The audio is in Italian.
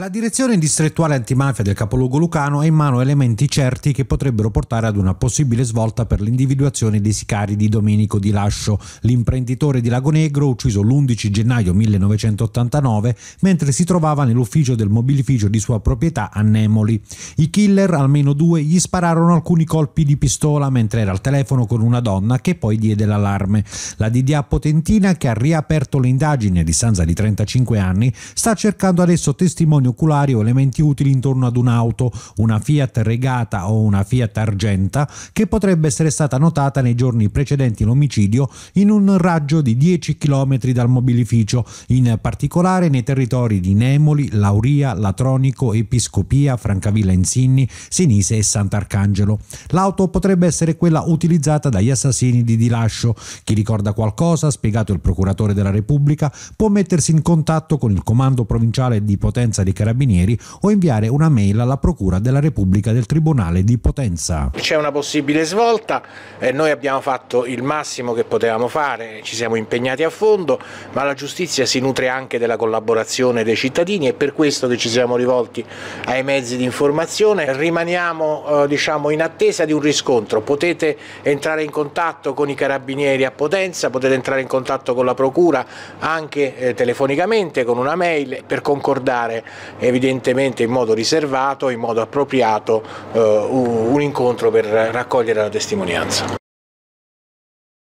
La direzione distrettuale antimafia del capoluogo lucano ha in mano elementi certi che potrebbero portare ad una possibile svolta per l'individuazione dei sicari di Domenico Di Lascio, l'imprenditore di Lago Negro ucciso l'11 gennaio 1989 mentre si trovava nell'ufficio del mobilificio di sua proprietà a Nemoli. I killer, almeno due, gli spararono alcuni colpi di pistola mentre era al telefono con una donna che poi diede l'allarme. La DDA Potentina, che ha riaperto le indagini a distanza di 35 anni, sta cercando adesso testimoni oculari o elementi utili intorno ad un'auto, una Fiat Regata o una Fiat Argenta, che potrebbe essere stata notata nei giorni precedenti l'omicidio in un raggio di 10 km dal mobilificio, in particolare nei territori di Nemoli, Lauria, Latronico, Episcopia, Francavilla Insinni, Senise e Sant'Arcangelo. L'auto potrebbe essere quella utilizzata dagli assassini di Dilascio. Chi ricorda qualcosa, ha spiegato il procuratore della Repubblica, può mettersi in contatto con il comando provinciale di Potenza di Carabinieri o inviare una mail alla Procura della Repubblica del Tribunale di Potenza. C'è una possibile svolta, eh, noi abbiamo fatto il massimo che potevamo fare, ci siamo impegnati a fondo, ma la giustizia si nutre anche della collaborazione dei cittadini e per questo che ci siamo rivolti ai mezzi di informazione. Rimaniamo eh, diciamo, in attesa di un riscontro, potete entrare in contatto con i carabinieri a Potenza, potete entrare in contatto con la Procura anche eh, telefonicamente, con una mail per concordare evidentemente in modo riservato, in modo appropriato, eh, un incontro per raccogliere la testimonianza.